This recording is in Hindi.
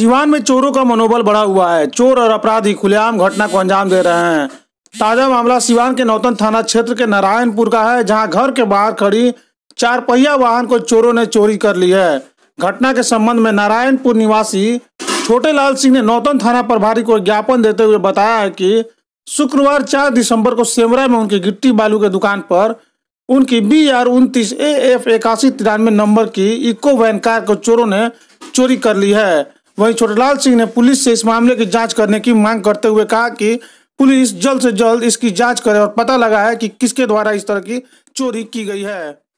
सिवान में चोरों का मनोबल बढ़ा हुआ है चोर और अपराधी खुलेआम घटना को अंजाम दे रहे हैं ताजा मामला सिवान के नौतन थाना क्षेत्र के नारायणपुर का है जहां घर के बाहर खड़ी चार पहिया वाहन को चोरों ने चोरी कर ली है घटना के संबंध में नारायणपुर निवासी छोटे लाल सिंह ने नौतन थाना प्रभारी को ज्ञापन देते हुए बताया है कि शुक्रवार 4 दिसंबर को सेमरा में उनकी गिट्टी बालू के दुकान पर उनकी बी आर उनतीस ए एफ इक्यासी तिरानवे नंबर की इको वैन कार को चोरों ने चोरी कर ली है वहीं छोटेलाल सिंह ने पुलिस से इस मामले की जांच करने की मांग करते हुए कहा कि पुलिस जल्द से जल्द इसकी जांच करे और पता लगा है कि किसके द्वारा इस तरह की चोरी की गई है